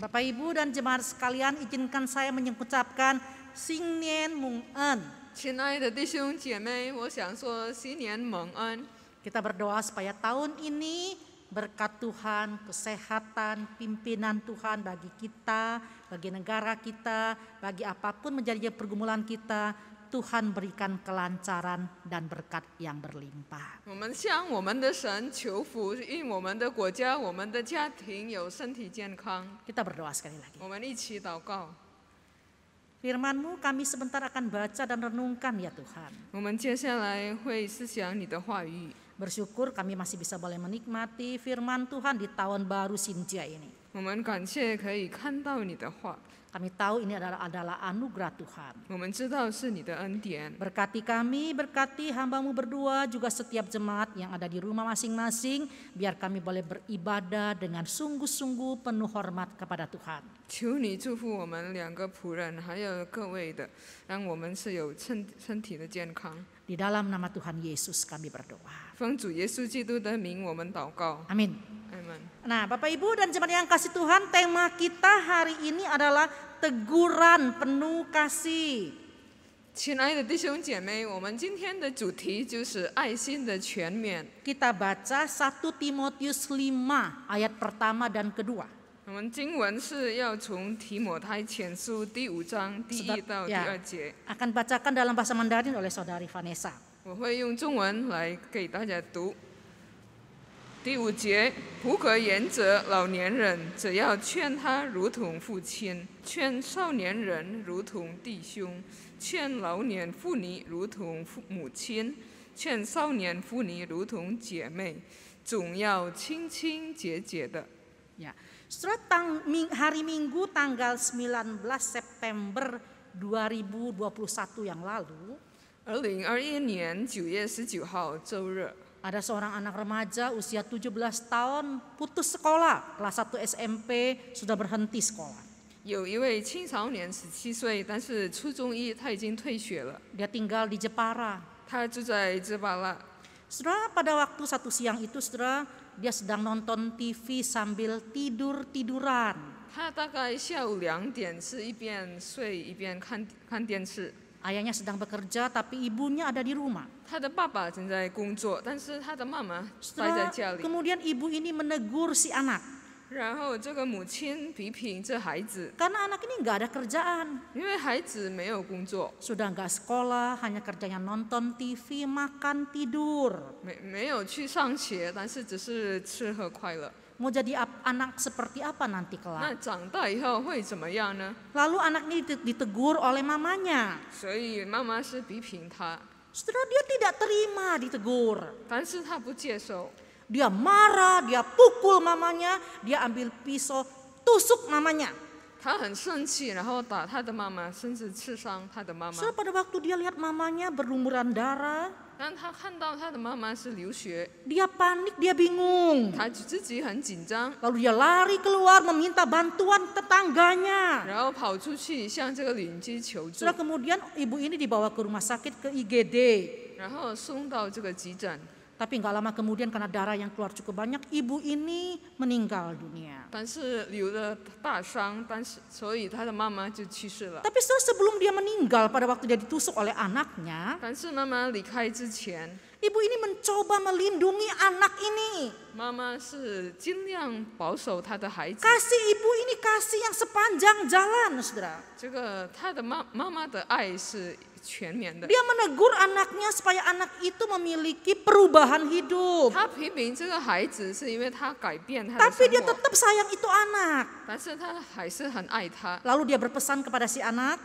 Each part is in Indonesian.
Bapak Ibu dan jemaat sekalian, izinkan saya mengucapkan Xin Nian Meng En. Kita berdoa supaya tahun ini berkat Tuhan, kesehatan, pimpinan Tuhan bagi kita, bagi negara kita, bagi apapun menjadi pergumulan kita, Tuhan berikan kelancaran dan berkat yang berlimpah. Kita berdoa sekali lagi. Firman-Mu kami sebentar akan baca dan renungkan ya Tuhan. Bersyukur kami masih bisa boleh menikmati firman Tuhan di tahun baru Sinja ini. Kami tahu ini adalah adalah anugerah Tuhan. Berkati kami, berkati hambamu berdua, juga setiap jemaat yang ada di rumah masing-masing, biar kami boleh beribadah dengan sungguh-sungguh penuh hormat kepada Tuhan. Di dalam nama Tuhan Yesus kami berdoa. 奉主耶稣基督的名，我们祷告。Amin. Bapak Ibu dan jemaat yang kasih Tuhan, tema kita hari ini adalah teguran penuh kasih. 亲爱的弟兄姐妹，我们今天的主题就是爱心的全面。Kita baca satu Timotius lima ayat pertama dan kedua。我们经文是要从提摩太前书第五章第一到第二节。Akan bacakan dalam bahasa Mandarin oleh saudari Vanessa. 我会用中文来给大家读。第五节，符合原则。老年人只要劝他，如同父亲；劝少年人如同弟兄；劝老年妇女如同母亲；劝少年妇女如同姐妹，总要亲亲切切的。Ya, setang hari minggu tanggal sembilan belas September dua ribu dua puluh satu yang lalu. ada seorang anak remaja usia 17 tahun putus sekolah, kelas satu SMP sudah berhenti sekolah. 有一位青少年十七岁，但是初中一他已经退学了，Dia tinggal di Jepara. pada waktu satu siang itu, setelah dia sedang nonton TV sambil tidur tiduran。他大概下午两点是一边睡一边看看电视。Ayahnya sedang bekerja, tapi ibunya ada di rumah. kemudian ibu ini menegur si anak. Karena anak ini nggak ada kerjaan. Sudah nggak sekolah, hanya kerjanya nonton TV, makan, tidur. 没有去上学，但是只是吃喝快乐。mau jadi anak seperti apa nanti kelak? Lalu anak ini ditegur oleh mamanya. Setelah dia tidak terima ditegur. Dia marah, dia pukul mamanya, dia ambil pisau, tusuk mamanya. Setelah pada waktu dia lihat mamanya berlumuran darah. 但他看到他的妈妈是留学，dia panik, dia bingung. Lalu dia lari keluar meminta bantuan tetangganya. 然后跑出去向这个邻居求助，Setelah kemudian ibu ini dibawa ke rumah sakit ke IGD. Tapi nggak lama kemudian karena darah yang keluar cukup banyak, ibu ini meninggal dunia. Tapi sebelum dia meninggal pada waktu dia ditusuk oleh anaknya, ibu ini mencoba melindungi anak ini. Mama kasih ibu ini kasih yang sepanjang jalan, saudara. 这个她的妈妈妈的爱是 dia menegur anaknya supaya anak itu memiliki perubahan hidup. Tapi dia tetap sayang itu anak. Lalu dia berpesan kepada si anak.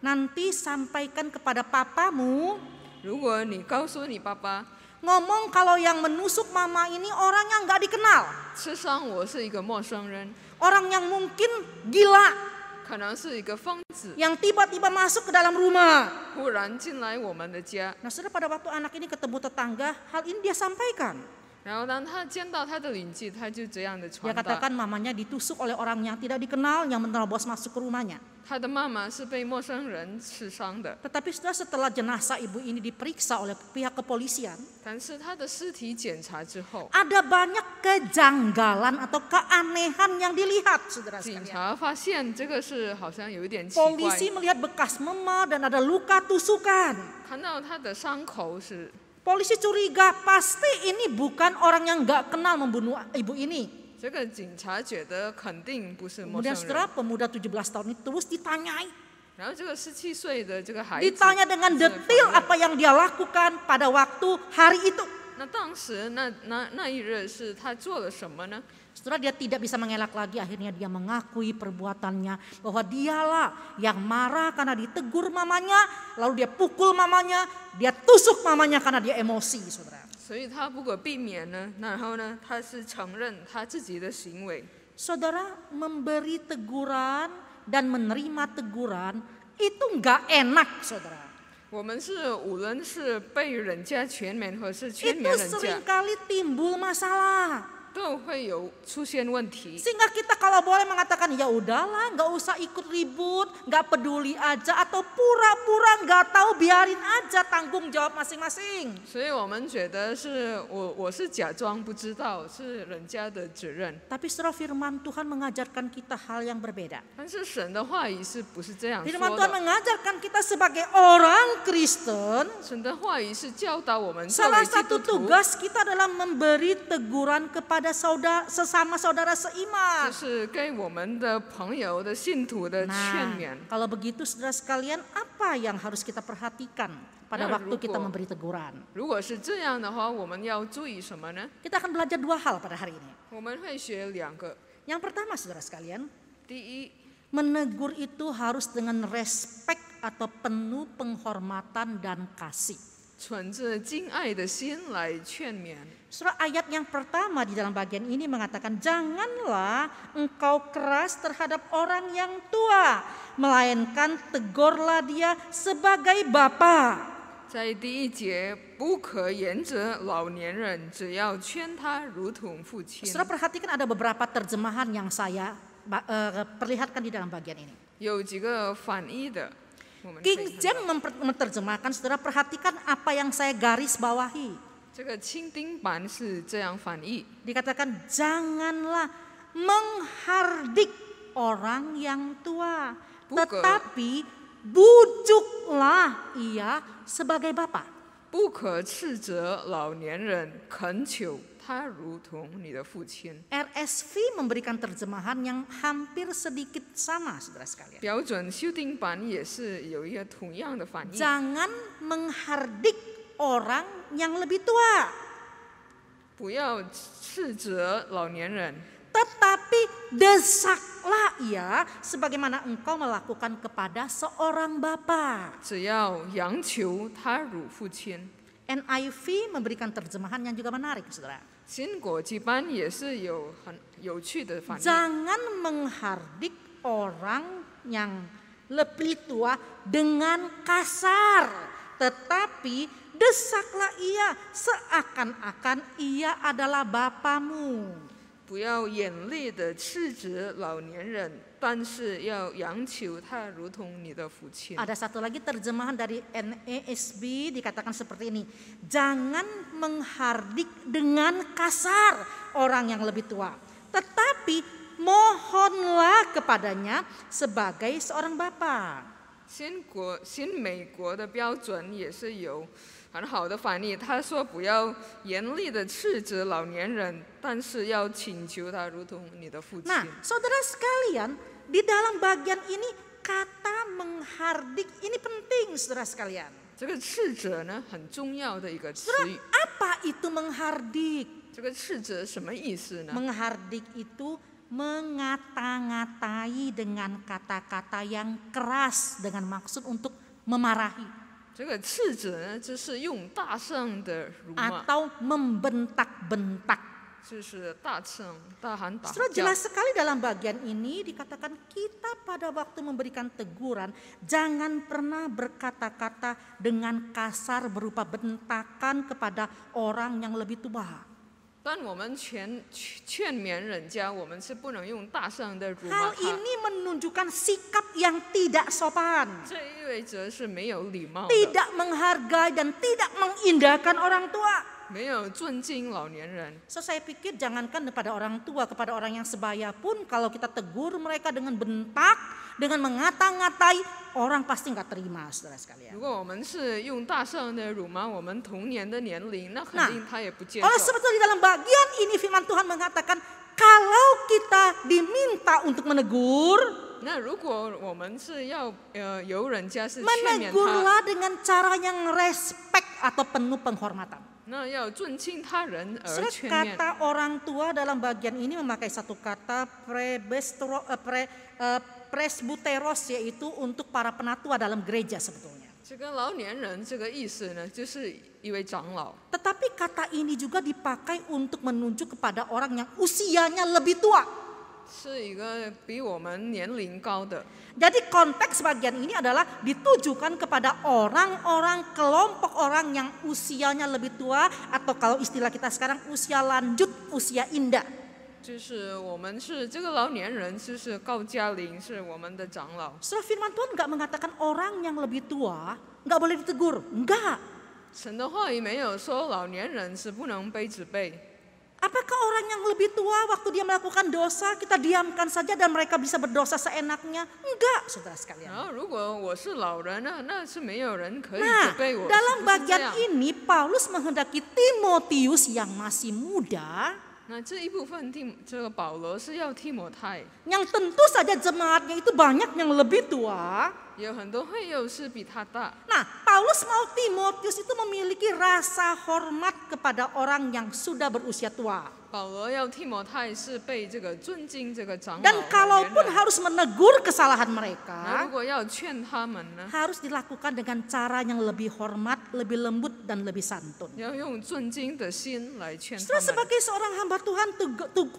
Nanti sampaikan kepada papamu. Ngomong kalau yang menusuk mama ini orangnya nggak dikenal. Orang yang mungkin gila. Yang tiba tiba-tiba masuk ke dalam rumah. Nah, pada waktu anak ini ketemu tetangga, hal ini dia sampaikan. Dia katakan mamanya ditusuk oleh orang yang tidak dikenal yang menerobos masuk ke rumahnya. Tetapi sudah setelah jenazah ibu ini diperiksa oleh pihak kepolisian, ada banyak kejanggalan atau keanehan yang dilihat, saudara melihat bekas memar dan ada luka tusukan. 看到他的伤口是 Polisi curiga pasti ini bukan orang yang nggak kenal membunuh ibu ini. Kemudian setelah pemuda 17 tahun ini terus ditanyai. Ditanya dengan detail apa yang dia lakukan pada waktu hari itu. Setelah dia tidak bisa mengelak lagi, akhirnya dia mengakui perbuatannya bahwa dialah yang marah karena ditegur mamanya, lalu dia pukul mamanya, dia tusuk mamanya karena dia emosi, saudara. 所以他不可避免呢，那然后呢，他是承认他自己的行为。Saudara memberi teguran dan menerima teguran itu nggak enak, saudara. Itu seringkali timbul masalah. Sehingga kita kalau boleh mengatakan ya udahlah, nggak usah ikut ribut, nggak peduli aja atau pura-pura nggak tahu biarin aja tanggung jawab masing-masing. Tapi setelah firman Tuhan mengajarkan kita hal yang berbeda. Firman Tuhan mengajarkan kita sebagai orang Kristen. Salah satu tugas kita adalah memberi teguran kepada saudara sesama saudara seiman. Nah, kalau begitu saudara sekalian, apa yang harus kita perhatikan pada nah, waktu kita memberi teguran? Kita akan belajar dua hal pada hari ini. Yang pertama saudara sekalian, menegur itu harus dengan respek atau penuh penghormatan dan kasih. Surah ayat yang pertama di dalam bagian ini mengatakan janganlah engkau keras terhadap orang yang tua, melainkan tegurlah dia sebagai bapa. Surah perhatikan ada beberapa terjemahan yang saya uh, perlihatkan di dalam bagian ini. King James menerjemahkan saudara perhatikan apa yang saya garis bawahi. Dikatakan janganlah menghardik orang yang tua, tetapi bujuklah ia sebagai bapa. 不可斥责老年人，恳求 RSV memberikan terjemahan yang hampir sedikit sama, saudara sekalian. Jangan menghardik orang yang lebih tua. Tetapi desaklah ia sebagaimana engkau melakukan kepada seorang bapak. NIV memberikan terjemahan yang juga menarik, saudara. Jangan menghardik orang yang lebih tua dengan kasar, tetapi desaklah ia seakan-akan ia adalah bapamu. Ada satu lagi terjemahan dari NASB e dikatakan seperti ini, jangan menghardik dengan kasar orang yang lebih tua, tetapi mohonlah kepadanya sebagai seorang bapak. 新国新美国的标准也是由。saudara sekalian, di dalam bagian ini kata menghardik ini penting, saudara sekalian. 这个斥责呢，很重要的一个词语。apa itu menghardik?？menghardik itu mengata-ngatai dengan kata-kata yang keras dengan maksud untuk memarahi. 这个斥责呢，就是用大声的辱骂，atau membentak-bentak. jelas sekali dalam bagian ini dikatakan kita pada waktu memberikan teguran jangan pernah berkata-kata dengan kasar berupa bentakan kepada orang yang lebih tua. 但我们劝劝勉人家，我们是不能用大声的辱骂 Hal menunjukkan sikap yang tidak sopan, 这意味着是没有礼貌的，tidak menghargai dan tidak mengindahkan orang tua. So saya pikir jangankan kepada orang tua, kepada orang yang sebaya pun kalau kita tegur mereka dengan bentak, dengan mengata-ngatai, orang pasti nggak terima, saudara sekalian. Nah, oleh sebab itu di dalam bagian ini firman Tuhan mengatakan kalau kita diminta untuk menegur, menegurlah dengan cara yang respect atau penuh penghormatan. Kata orang tua dalam bagian ini memakai satu kata prebestro, eh, eh, presbuteros yaitu untuk para penatua dalam gereja sebetulnya. Tetapi kata ini juga dipakai untuk menunjuk kepada orang yang usianya lebih tua. Jadi konteks bagian ini adalah ditujukan kepada orang-orang kelompok orang yang usianya lebih tua atau kalau istilah kita sekarang usia lanjut, usia indah. 就是我们是这个老年人，就是高嘉玲是我们的长老。So firman Tuhan nggak mengatakan orang yang lebih tua nggak boleh ditegur, nggak. Apakah orang yang lebih tua waktu dia melakukan dosa kita diamkan saja dan mereka bisa berdosa seenaknya? Enggak, saudara sekalian. Nah, dalam bagian ini Paulus menghendaki Timotius yang masih muda yang tentu saja jemaatnya itu banyak yang lebih tua. Nah, Paulus mau Timotius itu memiliki rasa hormat kepada orang yang sudah berusia tua. Dan kalaupun harus menegur kesalahan mereka, harus dilakukan dengan cara yang lebih hormat, lebih lembut dan lebih santun. Setelah sebagai seorang hamba Tuhan,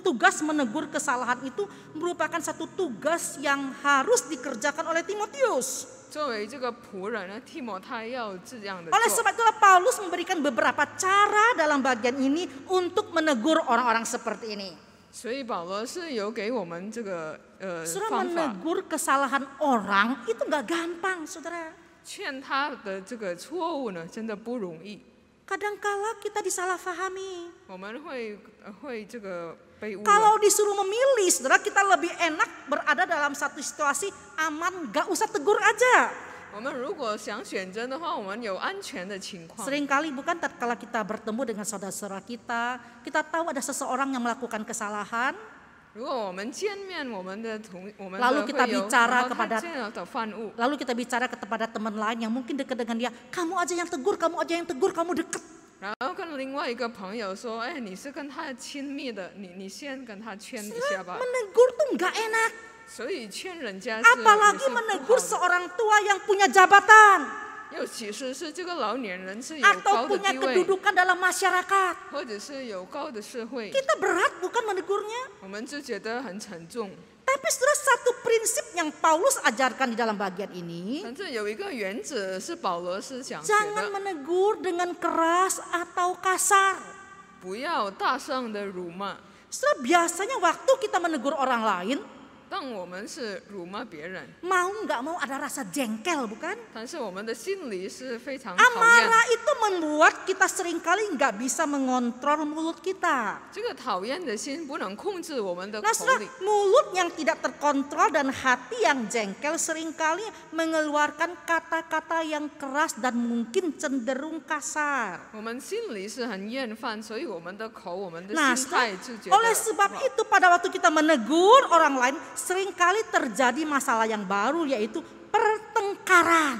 tugas menegur kesalahan itu merupakan satu tugas yang harus dikerjakan oleh Timotius oleh sebab itulah Paulus memberikan beberapa cara dalam bagian ini untuk menegur orang-orang seperti ini. 所以保罗是有给我们这个呃 kesalahan orang itu nggak gampang, saudara. kita disalahfahami. Ya. Kalau disuruh memilih, saudara kita lebih enak berada dalam satu situasi aman, gak usah tegur aja. Seringkali bukan tatkala kita bertemu dengan saudara-saudara kita, kita tahu ada seseorang yang melakukan kesalahan. Lalu kita bicara kepada lalu kita bicara kepada teman lain yang mungkin dekat dengan dia, kamu aja yang tegur, kamu aja yang tegur, kamu dekat. 然后跟另外一个朋友说：“哎，你是跟他亲密的，你你先跟他劝一下吧。”所以劝人家。阿巴拉吉，门格古，东加埃呢？所以劝人家。阿巴拉吉，门格古，东加埃呢？又其实是这个老年人是有高的地位。或者是有高的社会。或者是有高的社会。我们就觉得很沉重。tapi setelah satu prinsip yang Paulus ajarkan di dalam bagian ini. Jangan menegur dengan keras atau kasar. Setelah biasanya waktu kita menegur orang lain, 但我们是辱骂别人。Mau nggak mau ada rasa jengkel bukan? Amarah itu membuat kita seringkali nggak bisa mengontrol mulut kita. 这个讨厌的心不能控制我们的口里。Nah, mulut yang tidak terkontrol dan hati yang jengkel seringkali mengeluarkan kata-kata yang keras dan mungkin cenderung kasar. 我们心里是很厌烦，所以我们的口、我们的心态就觉得。Nah, oleh sebab itu pada waktu kita menegur orang lain seringkali terjadi masalah yang baru yaitu pertengkaran.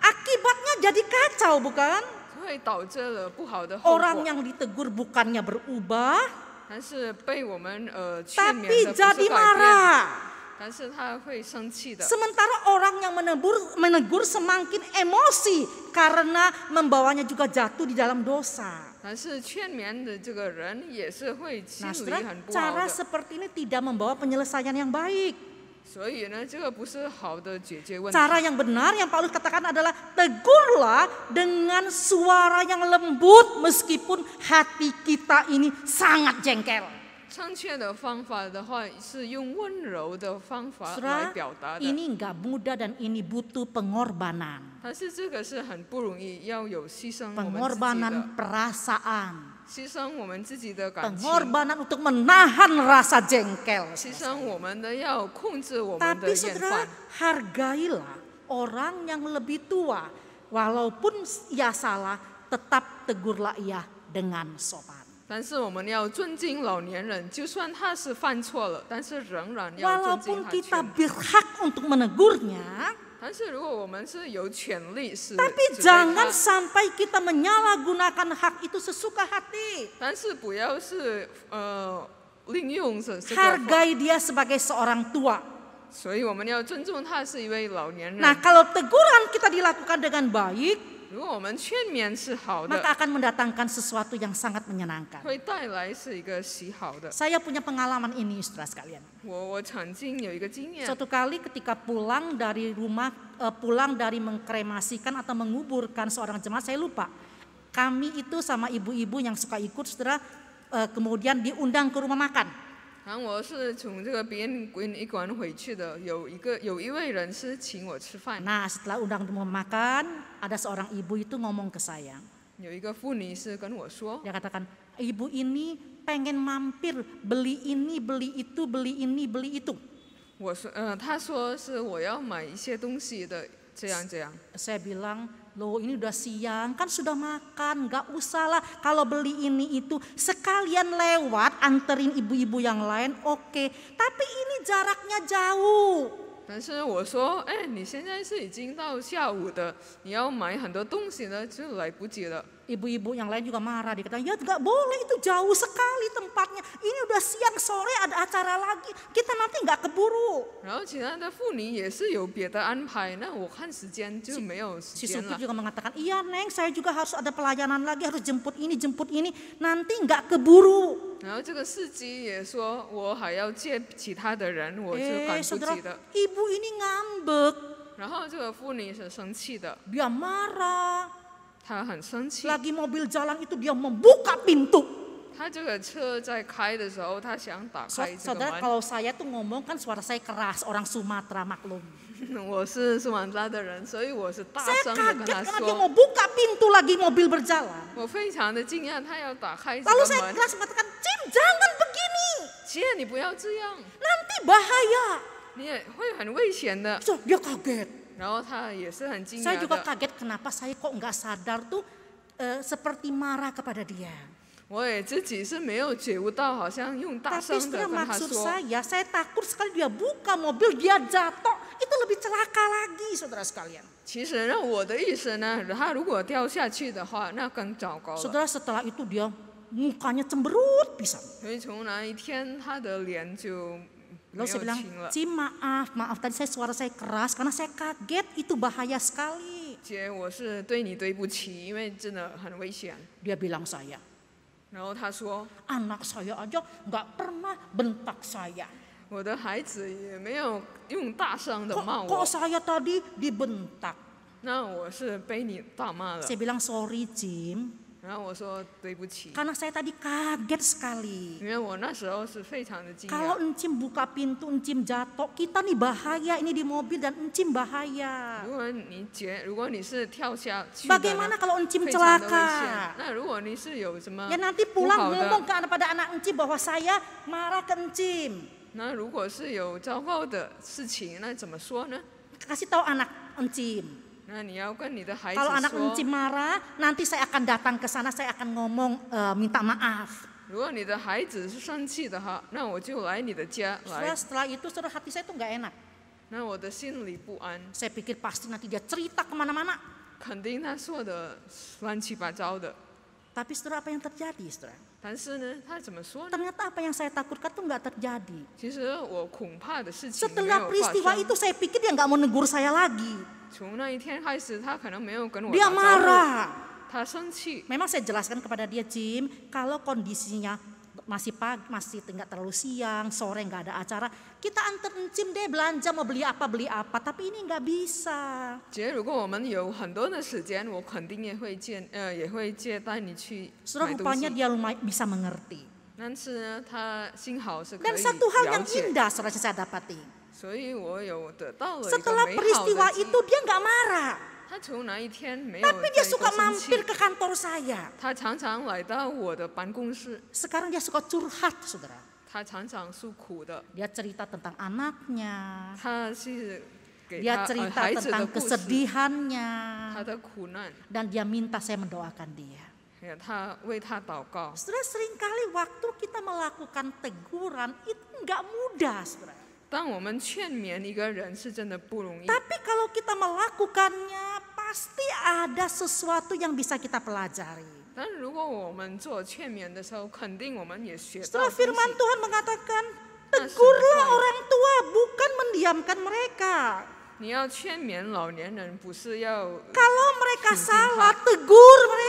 Akibatnya jadi kacau bukan? Orang yang ditegur bukannya berubah, tapi jadi marah. Sementara orang yang menegur, menegur semakin emosi karena membawanya juga jatuh di dalam dosa. Nah, cara seperti ini tidak membawa penyelesaian yang baik. Cara yang benar yang Paulus katakan adalah tegurlah dengan suara yang lembut meskipun hati kita ini sangat jengkel. Ini enggak mudah dan ini butuh pengorbanan. pengorbanan perasaan. pengorbanan untuk menahan rasa jengkel. Tapi saudara hargailah orang yang lebih tua, walaupun ia salah, tetap tegurlah ia dengan sopan. Walaupun kita berhak untuk menegurnya, tapi jangan sampai kita menyalahgunakan hak itu sesuka hati. Hargai dia sebagai seorang tua. Nah, kalau teguran kita dilakukan dengan baik, maka akan mendatangkan sesuatu yang sangat menyenangkan. Saya punya pengalaman ini, saudara sekalian. Suatu kali ketika pulang dari rumah, eh, pulang dari mengkremasikan atau menguburkan seorang jemaat, saya lupa. Kami itu sama ibu-ibu yang suka ikut, saudara, eh, kemudian diundang ke rumah makan 然后我是从这个宾馆一馆回去的，有一个有一位人是请我吃饭。那，after undang to makan，ada seorang ibu itu ngomong ke saya，有一个妇女是跟我说，ya katakan，ibu ini pengen mampir beli ini beli itu beli ini beli itu，我说，嗯，他说是我要买一些东西的，这样这样，saya bilang。Loh ini udah siang, kan sudah makan, gak lah kalau beli ini itu. Sekalian lewat anterin ibu-ibu yang lain oke, okay. tapi ini jaraknya jauh. 但是我说，哎，你现在是已经到下午的，你要买很多东西呢，就来不及了。ibu-ibu yang lain juga marah dikatakan ya nggak boleh itu jauh sekali tempatnya ini udah siang sore ada acara lagi kita nanti nggak keburu. Si, juga mengatakan iya neng saya juga harus ada pelayanan lagi harus jemput ini jemput ini nanti nggak keburu. Eh saudara ibu ini ngambek. 然后这个妇女是生气的。Dia marah. Lagi mobil jalan itu dia membuka pintu. kalau saya tuh ngomong kan suara saya keras, orang Sumatera maklum. Saya kaget karena dia mau buka pintu lagi mobil berjalan. saya keras mengatakan, Jim, jangan begini. Jim, 你不要这样。Nanti bahaya. dia kaget. Saya juga kaget kenapa saya kok nggak sadar tuh uh, seperti marah kepada dia. Tapi sebenarnya maksud saya, saya takut sekali dia buka mobil, dia jatuh, itu lebih celaka lagi saudara sekalian. 其实呢，我的意思呢，他如果掉下去的话，那更糟糕了。Saudara setelah itu dia mukanya cemberut pisan. Lalu saya bilang, Ci maaf, maaf tadi saya suara saya keras karena saya kaget itu bahaya sekali. Dia bilang saya. Anak saya aja nggak pernah bentak saya. Kok, saya tadi dibentak? saya bilang sorry Jim. Karena saya tadi kaget sekali. Kalau encim buka pintu, encim jatuh, kita nih bahaya ini di mobil dan encim bahaya. Bagaimana kalau encim celaka? Ya nanti pulang ngomong ke pada anak encim bahwa saya marah ke encim. Kasih tahu anak encim. Kan Kalau anak Encim marah, nanti saya akan datang ke sana, saya akan ngomong uh, minta maaf. Setelah, itu setelah hati saya itu nggak enak. Saya pikir pasti nanti dia cerita kemana-mana. Tapi setelah apa yang terjadi setelah? 但是呢，他怎么说呢？Ternyata apa yang saya takutkan itu nggak terjadi. Setelah peristiwa itu saya pikir dia nggak mau negur saya lagi. Dia marah. 他生气。Memang saya jelaskan kepada dia Jim, kalau kondisinya masih pagi, masih tidak terlalu siang, sore nggak ada acara, kita antar Jim deh belanja mau beli apa beli apa, tapi ini nggak bisa. 姐，如果我们有很多的时间，我肯定也会见，呃，也会接带你去 rupanya Dia lumayan bisa mengerti. 但是呢，他幸好是可以 Dan satu hal yang indah, saudara saya dapati. Setelah peristiwa itu dia nggak marah. Tapi dia suka mampir ke kantor saya. Sekarang dia suka curhat, saudara. Dia cerita tentang anaknya. Dia cerita tentang kesedihannya. Dan dia minta saya mendoakan dia. Saudara seringkali waktu kita melakukan teguran itu nggak mudah saudara. Tapi kalau kita melakukannya pasti ada sesuatu yang bisa kita pelajari. Setelah firman Tuhan mengatakan, tegurlah orang tua bukan mendiamkan mereka. Kalau mereka salah, tegur mereka.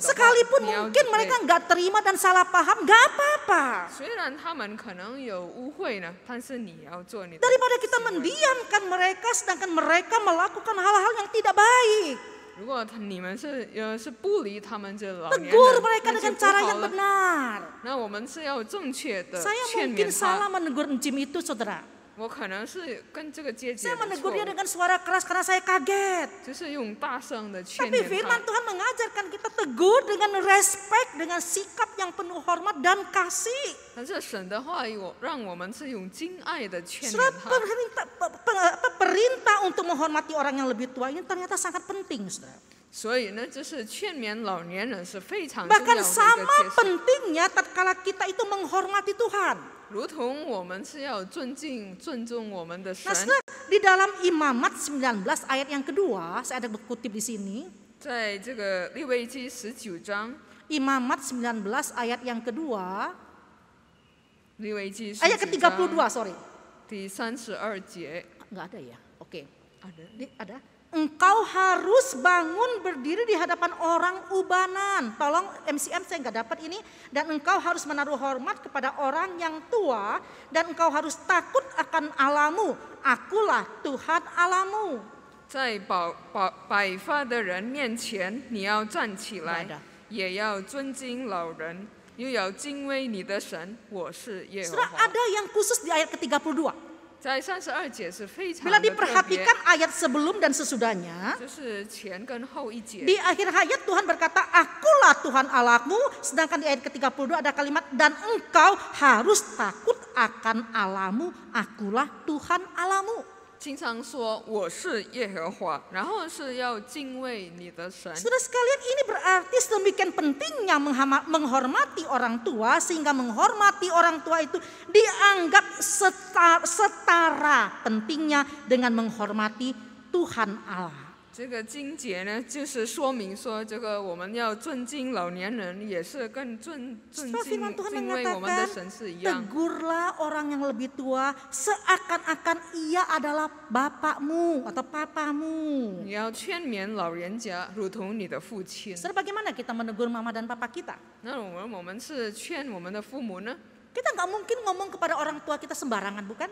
Sekalipun mungkin mereka nggak terima dan salah paham, nggak apa-apa. Daripada kita mendiamkan mereka, sedangkan mereka melakukan hal-hal yang tidak baik. Tegur mereka dengan cara yang benar. Saya mungkin salah menegur Jim itu, saudara. 我可能是跟这个阶级。Saya dia dengan suara keras karena saya kaget. 就是用大声的劝勉他。Tapi Tapi firman Tuhan mengajarkan kita tegur dengan respect, dengan sikap yang penuh hormat dan kasih. 但是神的话语，我让我们是用敬爱的劝勉 Surat perintah untuk menghormati orang yang lebih tua ini ternyata sangat penting, saudara. Bahkan sama pentingnya tatkala kita itu menghormati Tuhan. 如同我们是要尊敬、尊重我们的神。Nah, di dalam Imamat 19 ayat yang kedua, saya ada berkutip di sini. 19 ayat yang kedua. ke-32, sorry. ada ya? Oke. Ada. ada. Engkau harus bangun berdiri di hadapan orang ubanan. Tolong MCM saya nggak dapat ini. Dan engkau harus menaruh hormat kepada orang yang tua. Dan engkau harus takut akan alamu. Akulah Tuhan alamu. Sudah ada yang khusus di ayat ke-32. Bila diperhatikan ayat sebelum dan sesudahnya, di akhir ayat Tuhan berkata, Akulah Tuhan Allahmu, sedangkan di ayat ke-32 ada kalimat, dan engkau harus takut akan Allahmu, akulah Tuhan Allahmu. 经常说我是耶和华，然后是要敬畏你的神。Sudah sekalian, ini berarti sedemikian pentingnya menghormati orang tua sehingga menghormati orang tua itu dianggap setara, setara pentingnya dengan menghormati Tuhan Allah. 这个经节呢，就是说明说，这个我们要尊敬老年人，也是更尊尊敬敬畏我们的神是一样。Tegurlah orang yang lebih tua, seakan-akan ia adalah bapakmu atau papamu. bagaimana kita menegur mama dan papa kita? Kita nggak mungkin ngomong kepada orang tua kita sembarangan, bukan?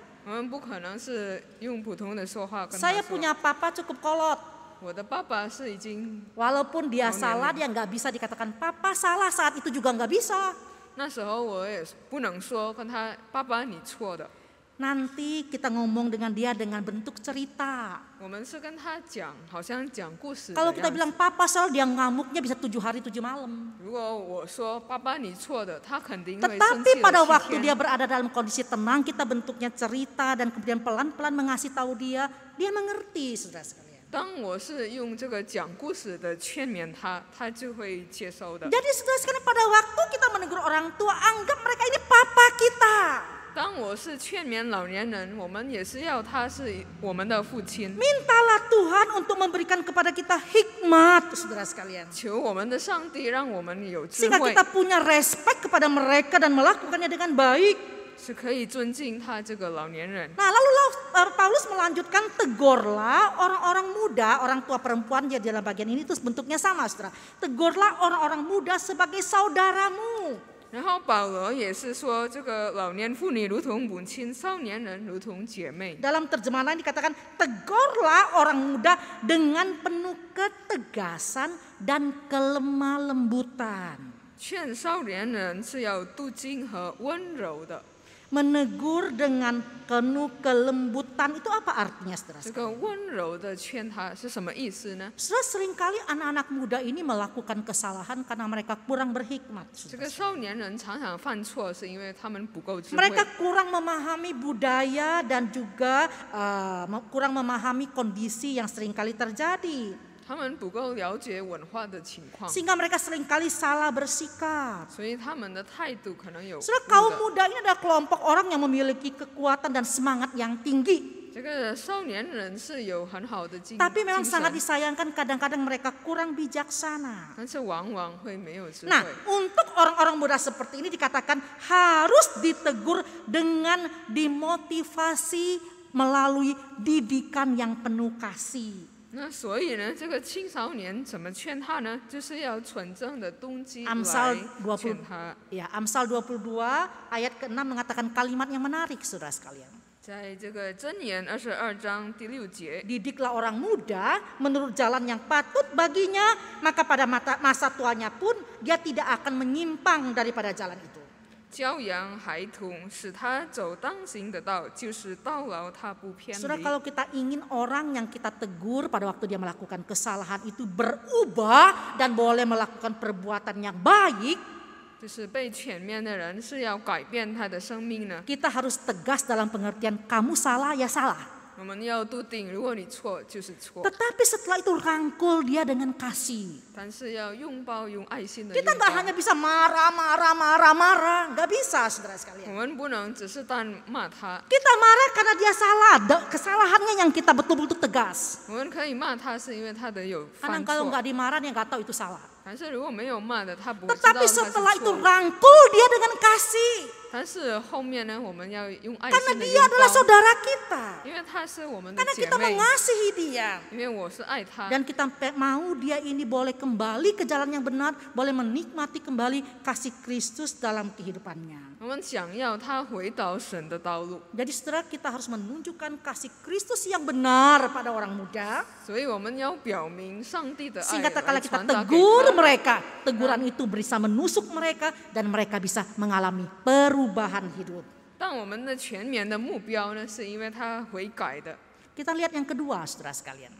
Saya punya papa cukup kolot walaupun dia salah dia nggak bisa dikatakan papa salah saat itu juga nggak bisa. Nanti kita ngomong dengan dia dengan bentuk cerita. Kalau kita bilang papa salah dia ngamuknya bisa tujuh hari tujuh malam. Tetapi pada waktu dia berada dalam kondisi tenang, kita bentuknya cerita dan kemudian pelan-pelan mengasih tahu dia, dia mengerti, saudara-saudara. 当我是用这个讲故事的劝勉他，他就会接收的。Jadi sekarang pada waktu kita menegur orang tua, anggap mereka ini papa kita. 当我是劝勉老年人，我们也是要他是我们的父亲。Mintalah Tuhan untuk memberikan kepada kita hikmat, saudara sekalian. 求我们的上帝让我们有智 Sehingga 慧 respect kepada mereka dan melakukannya dengan baik. 是可以尊敬他这个老年人。Nah, lalu Paulus melanjutkan tegurlah orang-orang muda, orang tua perempuan ya dalam bagian ini terus bentuknya sama saudara. Tegurlah orang-orang muda sebagai saudaramu. Nah, dalam terjemahan lain dikatakan tegurlah orang muda dengan penuh ketegasan dan kelemah lembutan. 劝少年人是要度经和温柔的。Menegur dengan penuh kelembutan itu apa artinya saudara? Saudara seringkali anak-anak muda ini melakukan kesalahan karena mereka kurang berhikmat. Mereka kurang memahami budaya dan juga uh, kurang memahami kondisi yang seringkali terjadi sehingga mereka seringkali salah bersikap. 所以他们的态度可能有误 kaum muda ini adalah kelompok orang yang memiliki kekuatan dan semangat yang tinggi. Tapi memang sangat disayangkan kadang kadang-kadang mereka kurang bijaksana. Nah, untuk orang orang-orang muda seperti ini dikatakan harus ditegur dengan dimotivasi melalui didikan yang penuh kasih. 那所以呢，这个青少年怎么劝他呢？就是要纯正的动机 Amsal Amsal 22 ayat ke-6 mengatakan kalimat yang menarik Saudara sekalian. 在这个箴言二十二章第六节，Didiklah orang muda menurut jalan yang patut baginya, maka pada mata- masa tuanya pun dia tidak akan menyimpang daripada jalan itu. Surah kalau kita ingin orang yang kita tegur pada waktu dia melakukan kesalahan itu berubah dan boleh melakukan perbuatan yang baik, 就是被前面的人是要改变他的生命呢。Kita harus tegas dalam pengertian kamu salah ya salah. Tetapi setelah itu rangkul dia dengan kasih. Kita nggak hanya bisa marah, marah, marah, marah, nggak bisa, saudara sekalian. Kita marah karena dia salah, kesalahannya yang kita betul-betul tegas. Karena kalau nggak dimarah dia nggak tahu itu salah. Tetapi setelah itu rangkul dia dengan kasih. Karena dia adalah saudara kita. Karena kita mengasihi dia. Dan kita mau dia ini boleh kembali ke jalan yang benar, boleh menikmati kembali kasih Kristus dalam kehidupannya. Jadi setelah kita harus menunjukkan kasih Kristus yang benar pada orang muda. Sehingga kala kita tegur mereka, teguran itu bisa menusuk mereka dan mereka bisa mengalami perubahan perubahan hidup. Kita lihat yang kedua, saudara sekalian.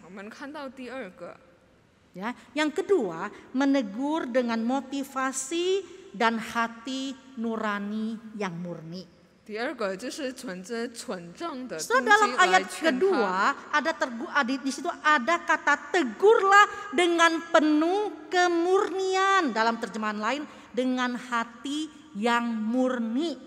Ya, yang kedua, menegur dengan motivasi dan hati nurani yang murni. 第二个就是存着纯正的 Setelah dalam ayat kedua ada tergu, ada- ah, di situ ada kata tegurlah dengan penuh kemurnian dalam terjemahan lain dengan hati yang murni.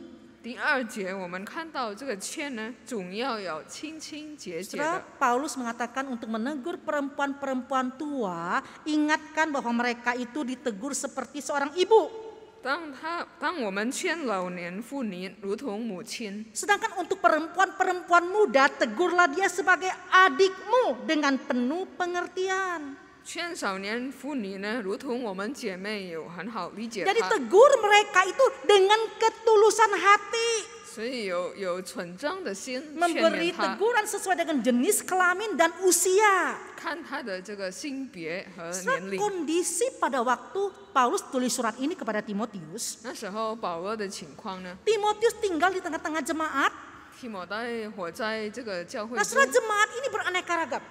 Paulus mengatakan untuk menegur perempuan-perempuan tua, ingatkan bahwa mereka itu ditegur seperti seorang ibu. Sedangkan untuk perempuan-perempuan muda tegurlah dia sebagai adikmu dengan penuh pengertian. 劝少年妇女呢，如同我们姐妹有很好理解。Jadi tegur mereka itu dengan ketulusan hati. memberi teguran sesuai dengan jenis kelamin dan usia. 看他的这个性别和年龄。kondisi pada waktu Paulus tulis surat ini kepada Timotius. Timotius tinggal di tengah-tengah jemaat. Timotius jemaat ini beraneka ragam.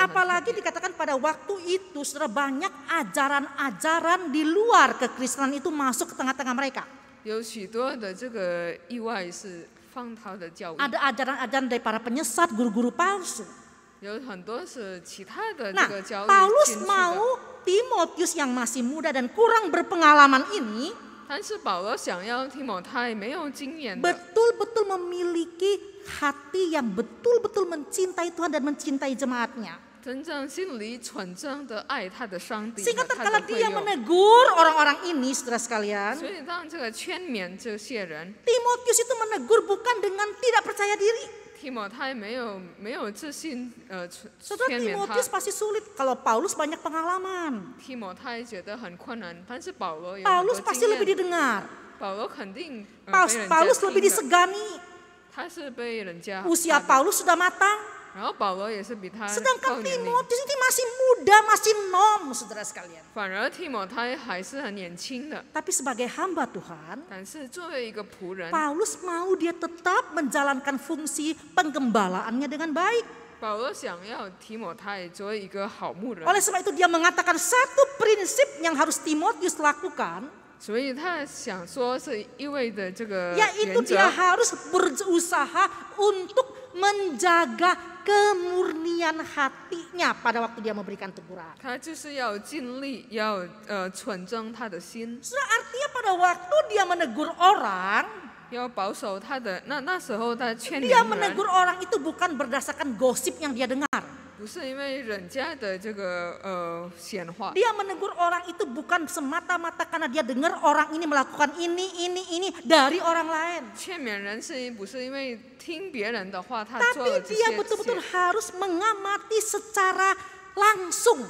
Apalagi dikatakan pada waktu itu saudara banyak ajaran-ajaran di luar kekristenan itu masuk ke tengah-tengah mereka. Ada ajaran-ajaran dari para penyesat, guru-guru palsu. Nah, Paulus mau Timotius yang masih muda dan kurang berpengalaman ini betul-betul memiliki hati yang betul-betul mencintai Tuhan dan mencintai jemaatnya. Sehingga terkala dia menegur orang-orang ini, saudara sekalian, Timotius itu menegur bukan dengan tidak percaya diri. Timotius pasti sulit kalau Paulus banyak pengalaman. Paulus pasti lebih didengar. Paulus lebih disegani. Usia Paulus sudah matang. Sedangkan Timotius ini masih muda, masih nom, saudara sekalian. Tapi sebagai hamba Tuhan, Paulus mau dia tetap menjalankan fungsi penggembalaannya dengan baik. Oleh sebab itu dia mengatakan satu prinsip yang harus Timotius lakukan. 所以他想说是因为的这个 yaitu dia harus berusaha untuk menjaga kemurnian hatinya pada waktu dia memberikan teguran. 他就是要尽力要呃纯正他的心，Sudah artinya pada waktu dia menegur orang, 要保守他的那那时候他劝 dia orang itu bukan berdasarkan gosip yang dia dengar. Dia menegur orang itu bukan semata-mata karena dia dengar orang ini melakukan ini ini ini dari orang lain. Tapi dia betul-betul harus mengamati secara langsung.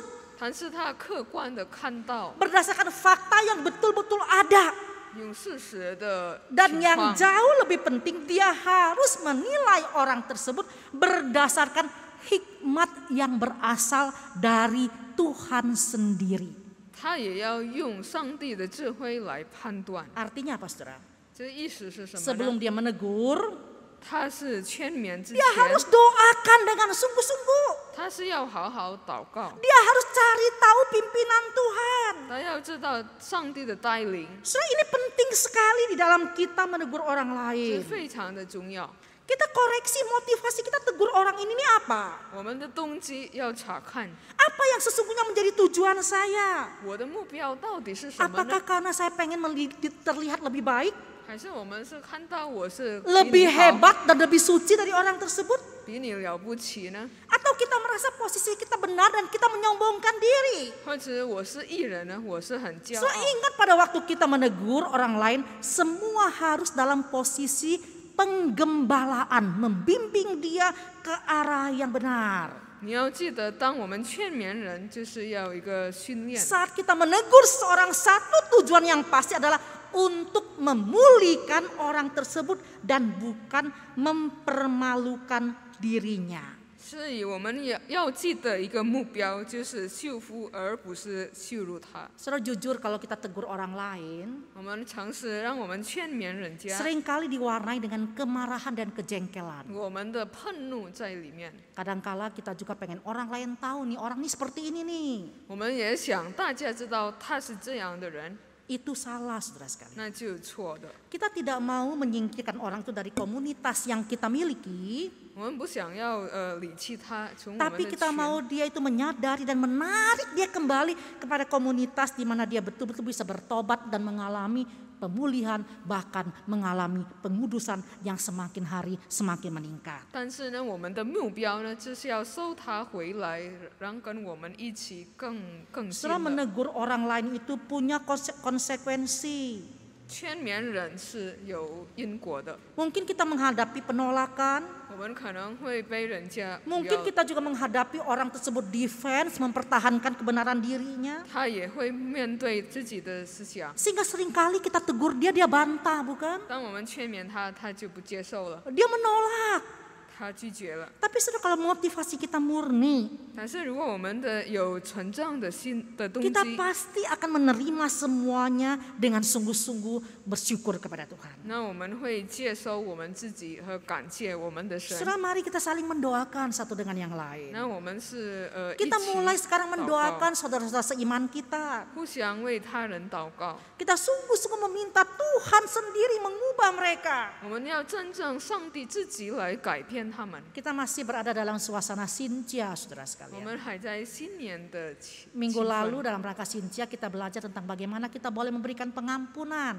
Berdasarkan fakta yang betul-betul ada. Dan yang jauh lebih penting dia harus menilai orang tersebut berdasarkan hikmat yang berasal dari Tuhan sendiri. Artinya apa saudara? Sebelum dia menegur, dia harus doakan dengan sungguh-sungguh. Dia harus cari tahu pimpinan Tuhan. So ini penting sekali di dalam kita menegur orang lain. Kita koreksi motivasi kita tegur orang ini ini apa? Apa yang sesungguhnya menjadi tujuan saya? Apakah karena saya pengen terlihat lebih baik? Lebih hebat dan lebih suci dari orang tersebut? Atau kita merasa posisi kita benar dan kita menyombongkan diri? So ingat pada waktu kita menegur orang lain, semua harus dalam posisi penggembalaan membimbing dia ke arah yang benar. Saat kita menegur seorang satu tujuan yang pasti adalah untuk memulihkan orang tersebut dan bukan mempermalukan dirinya. 所以我们也要记得一个目标，就是修复而不是羞辱他。Saudara jujur kalau kita tegur orang lain, 我们尝试让我们劝勉人家。seringkali diwarnai dengan kemarahan dan kejengkelan. Kadangkala kita juga pengen orang lain tahu nih orang ini seperti ini nih itu salah saudara sekali. Kita tidak mau menyingkirkan orang itu dari komunitas yang kita miliki. Tapi kita mau dia itu menyadari dan menarik dia kembali kepada komunitas di mana dia betul-betul bisa bertobat dan mengalami pemulihan, bahkan mengalami pengudusan yang semakin hari semakin meningkat. Setelah menegur orang lain itu punya konsekuensi. Mungkin kita menghadapi penolakan. Mungkin kita juga menghadapi orang tersebut defense, mempertahankan kebenaran dirinya. Sehingga seringkali kita tegur dia, dia bantah, bukan? Dia menolak. 他拒绝了。Tapi sudah kalau motivasi kita murni，但是如果我们的有纯正的心的动机，kita pasti akan menerima semuanya dengan sungguh-sungguh bersyukur kepada Tuhan。那我们会接收我们自己和感谢我们的神。Sudah mari kita saling mendoakan satu dengan yang lain。那我们是呃，kita mulai sekarang mendoakan saudara-saudara seiman kita。互相为他人祷告。Kita sungguh-sungguh meminta Tuhan Tuhan sendiri mengubah mereka. Kita masih berada dalam suasana sinja, saudara sekalian. Minggu lalu dalam rangka sinja kita belajar tentang bagaimana kita boleh memberikan pengampunan.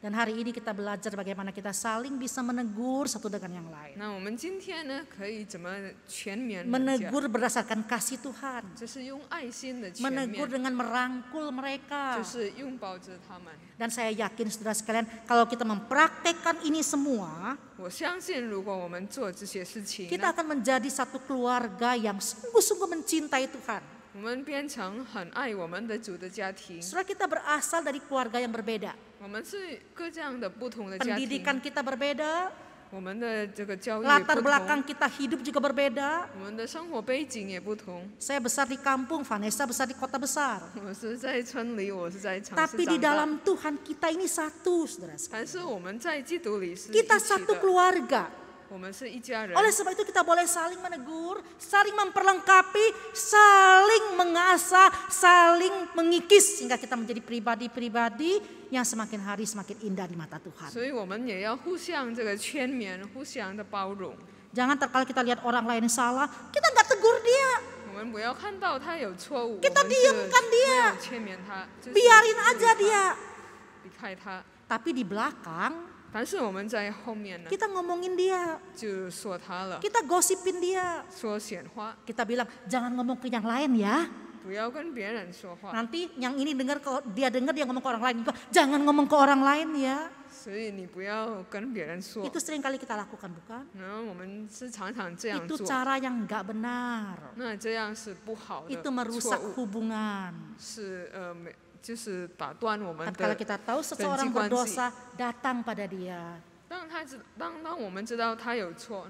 Dan hari ini kita belajar bagaimana kita saling bisa menegur satu dengan yang lain. Menegur berdasarkan kasih Tuhan. Menegur dengan merangkul mereka. Dan saya yakin saudara sekalian kalau kita mempraktekkan ini semua. Kita akan menjadi satu keluarga yang sungguh-sungguh mencintai Tuhan. Setelah kita berasal dari keluarga yang berbeda. pendidikan kita berbeda. Latar belakang kita hidup juga berbeda. Saya besar di kampung, Vanessa besar di kota besar. Tapi di dalam Tuhan kita ini satu, saudara. Kita satu keluarga oleh sebab itu kita boleh saling menegur, saling memperlengkapi, saling mengasah, saling mengikis sehingga kita menjadi pribadi-pribadi yang semakin hari semakin indah di mata Tuhan. Jangan terkala kita lihat orang lain salah, kita nggak tegur dia. Kita diamkan dia. Biarin aja dia. Tapi di belakang kita ngomongin dia, Kita gosipin dia. kita bilang jangan ngomong ke yang lain ya. Nanti yang ini dengar dia dengar dia ngomong ke orang lain juga, jangan ngomong ke orang lain ya. Itu sering kali kita lakukan bukan? Itu cara yang nggak benar. Itu merusak hubungan. Kalau kita tahu seseorang berdosa, datang pada dia.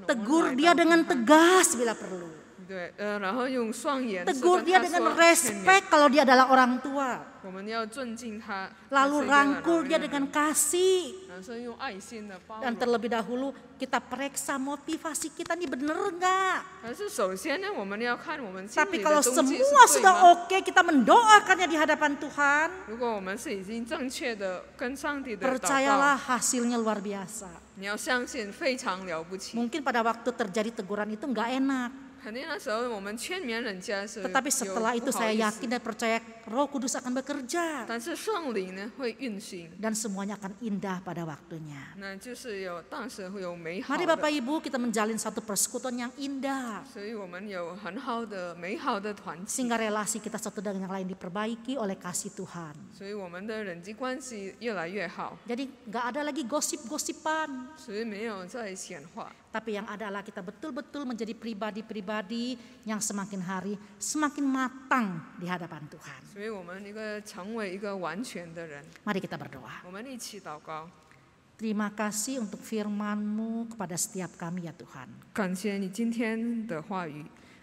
Tegur dia dengan tegas bila perlu tegur dia dengan respect kalau dia adalah orang tua. Lalu rangkul dia dengan kasih. Dan terlebih dahulu kita periksa motivasi kita ini benar nggak? Tapi kalau semua sudah oke okay, kita mendoakannya di hadapan Tuhan. Percayalah hasilnya luar biasa. Mungkin pada waktu terjadi teguran itu nggak enak. Tetapi setelah itu saya yakin dan percaya Roh Kudus akan bekerja. Dan semuanya akan indah pada waktunya. Mari Bapak Ibu kita menjalin satu persekutuan yang indah. Sehingga relasi kita satu dengan yang lain diperbaiki oleh kasih Tuhan. Jadi nggak ada lagi gosip-gosipan. Tapi yang ada adalah kita betul-betul menjadi pribadi-pribadi yang semakin hari semakin matang di hadapan Tuhan. Mari kita berdoa. Terima kasih untuk firman-Mu kepada setiap kami ya Tuhan.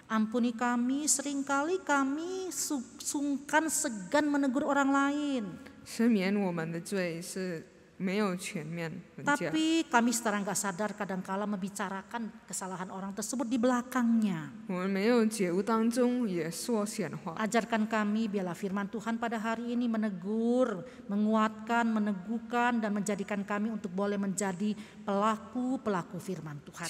Ampuni kami seringkali kami sungkan segan menegur orang lain. 赦免我们的罪是 tapi kami secara nggak sadar kadangkala membicarakan kesalahan orang tersebut di belakangnya. Ajarkan kami biarlah firman Tuhan pada hari ini menegur, menguatkan, meneguhkan dan menjadikan kami untuk boleh menjadi pelaku-pelaku firman Tuhan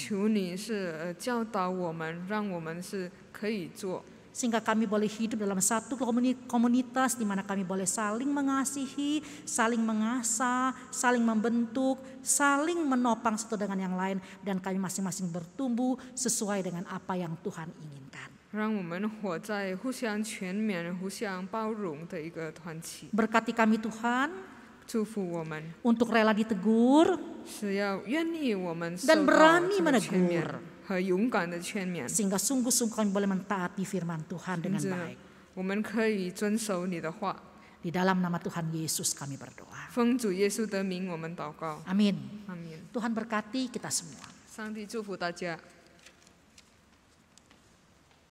sehingga kami boleh hidup dalam satu komunitas di mana kami boleh saling mengasihi, saling mengasah, saling membentuk, saling menopang satu dengan yang lain dan kami masing-masing bertumbuh sesuai dengan apa yang Tuhan inginkan. Berkati kami Tuhan untuk rela ditegur dan berani menegur sehingga sungguh-sungguh kami boleh mentaati firman Tuhan dengan baik. Di dalam nama Tuhan Yesus kami berdoa. Amin. Amin. Tuhan berkati kita semua.